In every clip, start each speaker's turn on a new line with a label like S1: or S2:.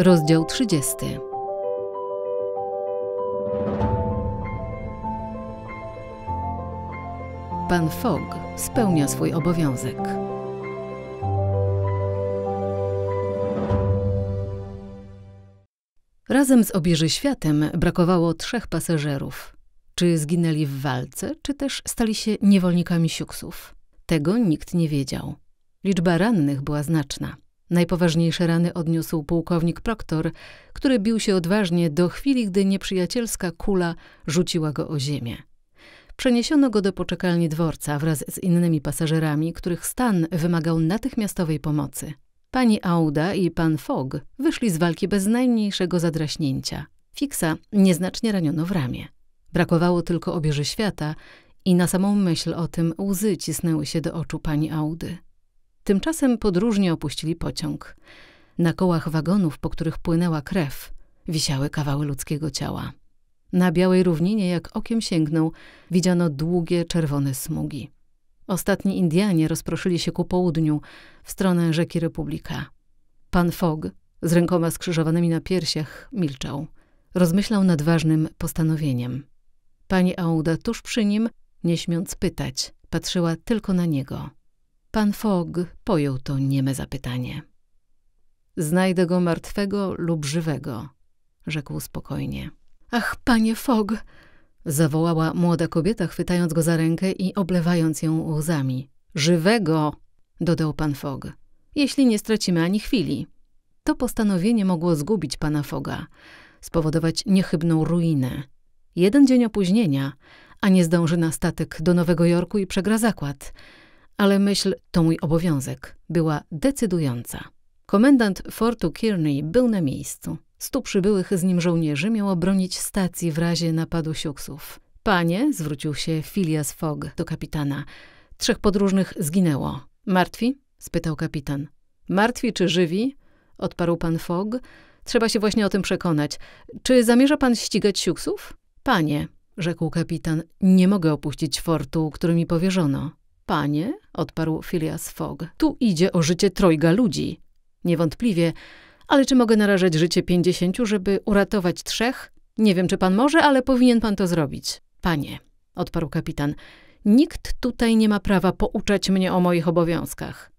S1: Rozdział 30. Pan Fogg spełnia swój obowiązek. Razem z obieży światem brakowało trzech pasażerów. Czy zginęli w walce, czy też stali się niewolnikami siuksów? Tego nikt nie wiedział. Liczba rannych była znaczna. Najpoważniejsze rany odniósł pułkownik Proktor, który bił się odważnie do chwili, gdy nieprzyjacielska kula rzuciła go o ziemię. Przeniesiono go do poczekalni dworca wraz z innymi pasażerami, których stan wymagał natychmiastowej pomocy. Pani Auda i pan Fogg wyszli z walki bez najmniejszego zadraśnięcia. Fixa nieznacznie raniono w ramię. Brakowało tylko obieży świata i na samą myśl o tym łzy cisnęły się do oczu pani Audy. Tymczasem podróżni opuścili pociąg. Na kołach wagonów, po których płynęła krew, wisiały kawały ludzkiego ciała. Na białej równinie, jak okiem sięgnął, widziano długie, czerwone smugi. Ostatni Indianie rozproszyli się ku południu, w stronę rzeki Republika. Pan Fogg, z rękoma skrzyżowanymi na piersiach, milczał. Rozmyślał nad ważnym postanowieniem. Pani Aouda tuż przy nim, nie śmiąc pytać, patrzyła tylko na niego. Pan Fogg pojął to nieme zapytanie. Znajdę go martwego lub żywego, rzekł spokojnie. Ach, panie Fogg! zawołała młoda kobieta, chwytając go za rękę i oblewając ją łzami. Żywego! dodał pan Fogg. Jeśli nie stracimy ani chwili. To postanowienie mogło zgubić pana Foga, spowodować niechybną ruinę. Jeden dzień opóźnienia, a nie zdąży na statek do Nowego Jorku i przegra zakład – ale myśl to mój obowiązek była decydująca. Komendant fortu Kearney był na miejscu. Stu przybyłych z nim żołnierzy miało bronić stacji w razie napadu siuksów. Panie, zwrócił się Phileas Fogg do kapitana. Trzech podróżnych zginęło. Martwi? spytał kapitan. Martwi czy żywi? odparł pan Fogg. Trzeba się właśnie o tym przekonać. Czy zamierza pan ścigać siuksów? Panie, rzekł kapitan, nie mogę opuścić fortu, który mi powierzono. Panie? odparł Phileas Fogg. Tu idzie o życie trojga ludzi. Niewątpliwie, ale czy mogę narażać życie pięćdziesięciu, żeby uratować trzech? Nie wiem, czy pan może, ale powinien pan to zrobić. Panie, odparł kapitan, nikt tutaj nie ma prawa pouczać mnie o moich obowiązkach.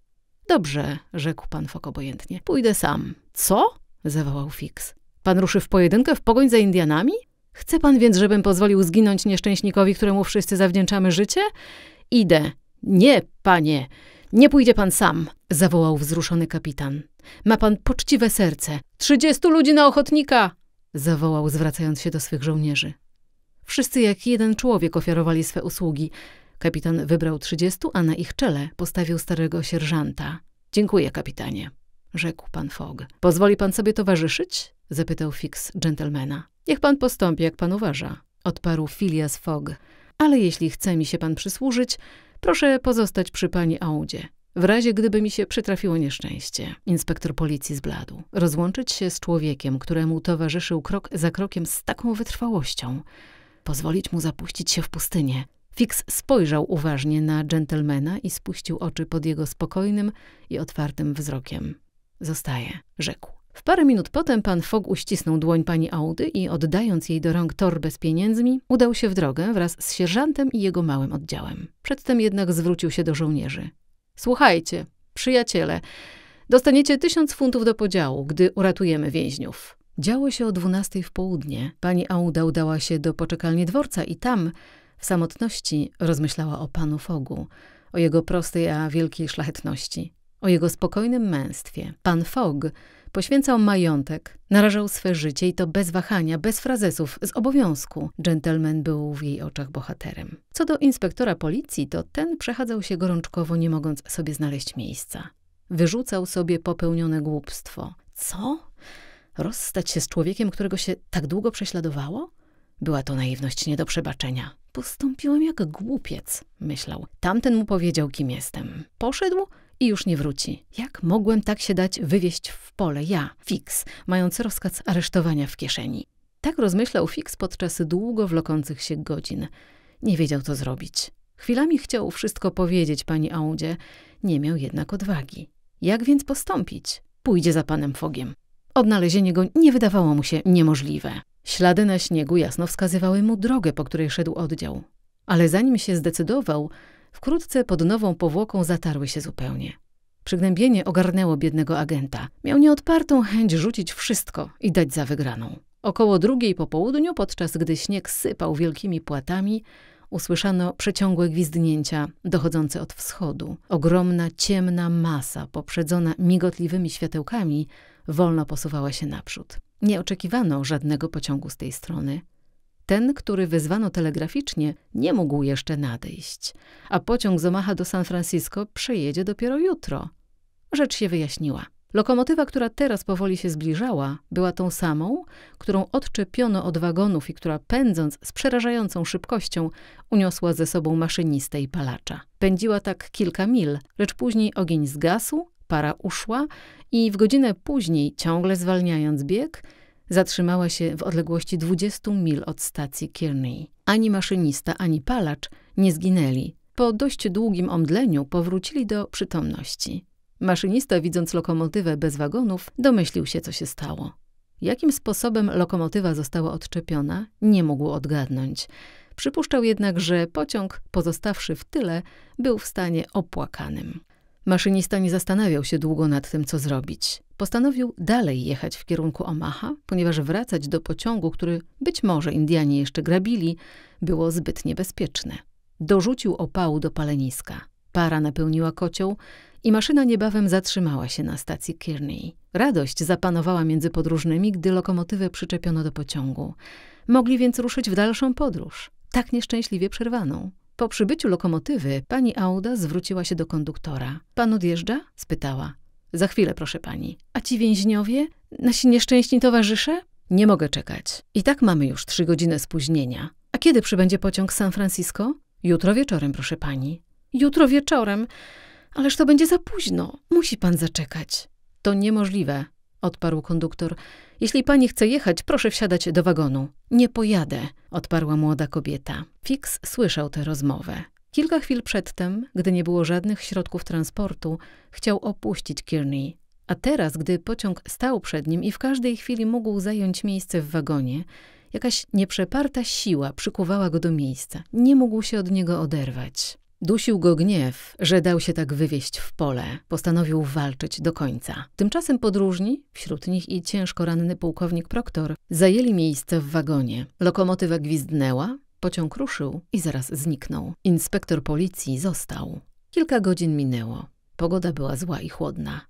S1: Dobrze, rzekł pan Fogg obojętnie. Pójdę sam. Co? zawołał Fix. Pan ruszy w pojedynkę w pogoń za Indianami? Chce pan więc, żebym pozwolił zginąć nieszczęśnikowi, któremu wszyscy zawdzięczamy życie? Idę. Nie, panie, nie pójdzie pan sam, zawołał wzruszony kapitan. Ma pan poczciwe serce. Trzydziestu ludzi na ochotnika! zawołał, zwracając się do swych żołnierzy. Wszyscy jak jeden człowiek ofiarowali swe usługi. Kapitan wybrał trzydziestu, a na ich czele postawił starego sierżanta. Dziękuję, kapitanie, rzekł pan Fogg. Pozwoli pan sobie towarzyszyć? zapytał Fix dżentelmena. Niech pan postąpi, jak pan uważa, odparł Phileas Fogg. Ale jeśli chce mi się pan przysłużyć, Proszę pozostać przy pani Audzie. W razie gdyby mi się przytrafiło nieszczęście, inspektor policji zbladł. Rozłączyć się z człowiekiem, któremu towarzyszył krok za krokiem z taką wytrwałością. Pozwolić mu zapuścić się w pustynię. Fix spojrzał uważnie na dżentelmena i spuścił oczy pod jego spokojnym i otwartym wzrokiem. Zostaje, rzekł. W parę minut potem pan Fogg uścisnął dłoń pani Audy i oddając jej do rąk torbę z pieniędzmi, udał się w drogę wraz z sierżantem i jego małym oddziałem. Przedtem jednak zwrócił się do żołnierzy. Słuchajcie, przyjaciele, dostaniecie tysiąc funtów do podziału, gdy uratujemy więźniów. Działo się o dwunastej w południe. Pani Auda udała się do poczekalni dworca i tam, w samotności, rozmyślała o panu Fogu, o jego prostej, a wielkiej szlachetności o jego spokojnym męstwie. Pan Fogg poświęcał majątek, narażał swe życie i to bez wahania, bez frazesów, z obowiązku. Gentleman był w jej oczach bohaterem. Co do inspektora policji, to ten przechadzał się gorączkowo, nie mogąc sobie znaleźć miejsca. Wyrzucał sobie popełnione głupstwo. Co? Rozstać się z człowiekiem, którego się tak długo prześladowało? Była to naiwność nie do przebaczenia. Postąpiłem jak głupiec, myślał. Tamten mu powiedział, kim jestem. Poszedł i już nie wróci. Jak mogłem tak się dać wywieźć w pole, ja, Fix, mając rozkaz aresztowania w kieszeni? Tak rozmyślał Fix podczas długo wlokących się godzin. Nie wiedział, co zrobić. Chwilami chciał wszystko powiedzieć pani Audzie, nie miał jednak odwagi. Jak więc postąpić? Pójdzie za panem Fogiem. Odnalezienie go nie wydawało mu się niemożliwe. Ślady na śniegu jasno wskazywały mu drogę, po której szedł oddział. Ale zanim się zdecydował, wkrótce pod nową powłoką zatarły się zupełnie. Przygnębienie ogarnęło biednego agenta. Miał nieodpartą chęć rzucić wszystko i dać za wygraną. Około drugiej po południu, podczas gdy śnieg sypał wielkimi płatami, usłyszano przeciągłe gwizdnięcia dochodzące od wschodu. Ogromna, ciemna masa, poprzedzona migotliwymi światełkami, wolno posuwała się naprzód. Nie oczekiwano żadnego pociągu z tej strony. Ten, który wezwano telegraficznie, nie mógł jeszcze nadejść, a pociąg z Omaha do San Francisco przejedzie dopiero jutro. Rzecz się wyjaśniła. Lokomotywa, która teraz powoli się zbliżała, była tą samą, którą odczepiono od wagonów i która pędząc z przerażającą szybkością uniosła ze sobą maszynistę i palacza. Pędziła tak kilka mil, lecz później ogień zgasł, para uszła i w godzinę później, ciągle zwalniając bieg, zatrzymała się w odległości 20 mil od stacji Kearney. Ani maszynista, ani palacz nie zginęli. Po dość długim omdleniu powrócili do przytomności. Maszynista, widząc lokomotywę bez wagonów, domyślił się, co się stało. Jakim sposobem lokomotywa została odczepiona, nie mógł odgadnąć. Przypuszczał jednak, że pociąg, pozostawszy w tyle, był w stanie opłakanym. Maszynista nie zastanawiał się długo nad tym, co zrobić. Postanowił dalej jechać w kierunku Omaha, ponieważ wracać do pociągu, który być może Indianie jeszcze grabili, było zbyt niebezpieczne. Dorzucił opału do paleniska. Para napełniła kocioł i maszyna niebawem zatrzymała się na stacji Kearney. Radość zapanowała między podróżnymi, gdy lokomotywę przyczepiono do pociągu. Mogli więc ruszyć w dalszą podróż, tak nieszczęśliwie przerwaną. Po przybyciu lokomotywy pani Auda zwróciła się do konduktora. Pan odjeżdża? spytała. Za chwilę, proszę pani. A ci więźniowie? Nasi nieszczęśni towarzysze? Nie mogę czekać. I tak mamy już trzy godziny spóźnienia. A kiedy przybędzie pociąg z San Francisco? Jutro wieczorem, proszę pani. Jutro wieczorem? Ależ to będzie za późno. Musi pan zaczekać. To niemożliwe odparł konduktor. Jeśli pani chce jechać, proszę wsiadać do wagonu. Nie pojadę, odparła młoda kobieta. Fix słyszał tę rozmowę. Kilka chwil przedtem, gdy nie było żadnych środków transportu, chciał opuścić Kearney. A teraz, gdy pociąg stał przed nim i w każdej chwili mógł zająć miejsce w wagonie, jakaś nieprzeparta siła przykuwała go do miejsca. Nie mógł się od niego oderwać. Dusił go gniew, że dał się tak wywieźć w pole. Postanowił walczyć do końca. Tymczasem podróżni, wśród nich i ciężko ranny pułkownik Proktor, zajęli miejsce w wagonie. Lokomotywa gwizdnęła, pociąg ruszył i zaraz zniknął. Inspektor policji został. Kilka godzin minęło. Pogoda była zła i chłodna.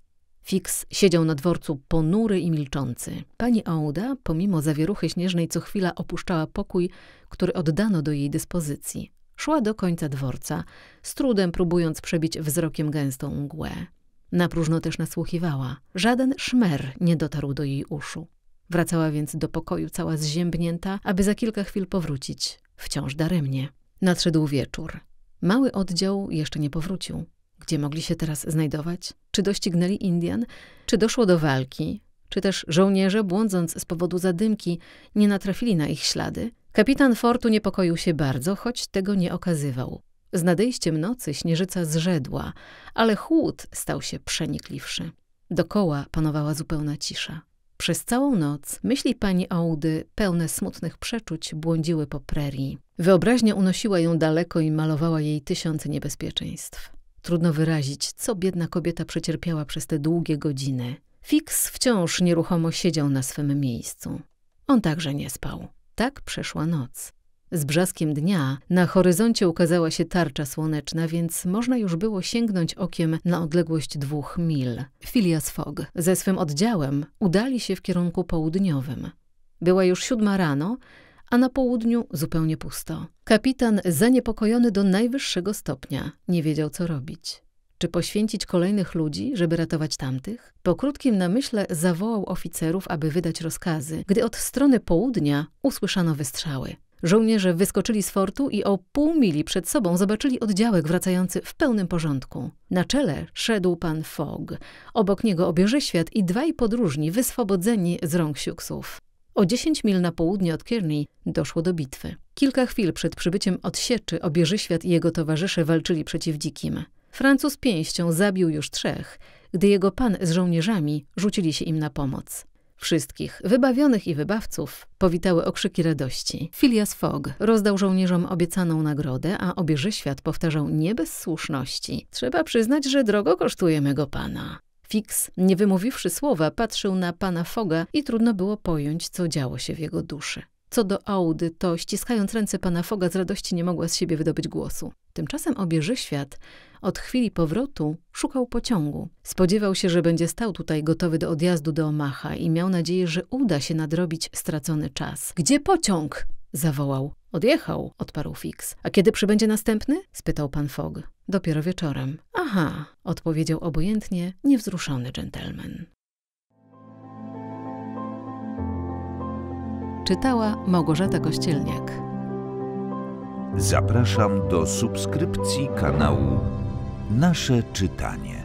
S1: Fix siedział na dworcu ponury i milczący. Pani Ouda, pomimo zawieruchy śnieżnej, co chwila opuszczała pokój, który oddano do jej dyspozycji. Szła do końca dworca, z trudem próbując przebić wzrokiem gęstą mgłę. Na próżno też nasłuchiwała. Żaden szmer nie dotarł do jej uszu. Wracała więc do pokoju cała zziębnięta, aby za kilka chwil powrócić. Wciąż daremnie. Nadszedł wieczór. Mały oddział jeszcze nie powrócił. Gdzie mogli się teraz znajdować? Czy doścignęli Indian? Czy doszło do walki? Czy też żołnierze, błądząc z powodu zadymki, nie natrafili na ich ślady? Kapitan fortu niepokoił się bardzo, choć tego nie okazywał. Z nadejściem nocy śnieżyca zrzedła, ale chłód stał się przenikliwszy. Dokoła panowała zupełna cisza. Przez całą noc myśli pani Ołdy, pełne smutnych przeczuć, błądziły po prerii. Wyobraźnia unosiła ją daleko i malowała jej tysiące niebezpieczeństw. Trudno wyrazić, co biedna kobieta przecierpiała przez te długie godziny. Fix wciąż nieruchomo siedział na swym miejscu. On także nie spał. Tak przeszła noc. Z brzaskiem dnia na horyzoncie ukazała się tarcza słoneczna, więc można już było sięgnąć okiem na odległość dwóch mil. Phileas Fogg ze swym oddziałem udali się w kierunku południowym. Była już siódma rano, a na południu zupełnie pusto. Kapitan zaniepokojony do najwyższego stopnia nie wiedział, co robić. Czy poświęcić kolejnych ludzi, żeby ratować tamtych? Po krótkim namyśle zawołał oficerów, aby wydać rozkazy, gdy od strony południa usłyszano wystrzały. Żołnierze wyskoczyli z fortu i o pół mili przed sobą zobaczyli oddziałek wracający w pełnym porządku. Na czele szedł pan Fogg. Obok niego obieży świat i dwaj podróżni wyswobodzeni z rąk siuksów. O 10 mil na południe od Kearney doszło do bitwy. Kilka chwil przed przybyciem odsieczy Obieżyświat i jego towarzysze walczyli przeciw dzikim. Francuz pięścią zabił już trzech, gdy jego pan z żołnierzami rzucili się im na pomoc. Wszystkich, wybawionych i wybawców, powitały okrzyki radości. Phileas Fogg rozdał żołnierzom obiecaną nagrodę, a obieży świat powtarzał nie bez słuszności. Trzeba przyznać, że drogo kosztuje mego pana. Fix, nie wymówiwszy słowa, patrzył na pana Foga i trudno było pojąć, co działo się w jego duszy. Co do Audy, to ściskając ręce pana Foga z radości nie mogła z siebie wydobyć głosu. Tymczasem obieży świat od chwili powrotu szukał pociągu. Spodziewał się, że będzie stał tutaj gotowy do odjazdu do Omaha i miał nadzieję, że uda się nadrobić stracony czas. Gdzie pociąg? zawołał. Odjechał, odparł Fix. A kiedy przybędzie następny? spytał pan Fogg. Dopiero wieczorem. Aha, odpowiedział obojętnie niewzruszony gentleman. Czytała Małgorzata Kościelniak. Zapraszam do subskrypcji kanału Nasze Czytanie.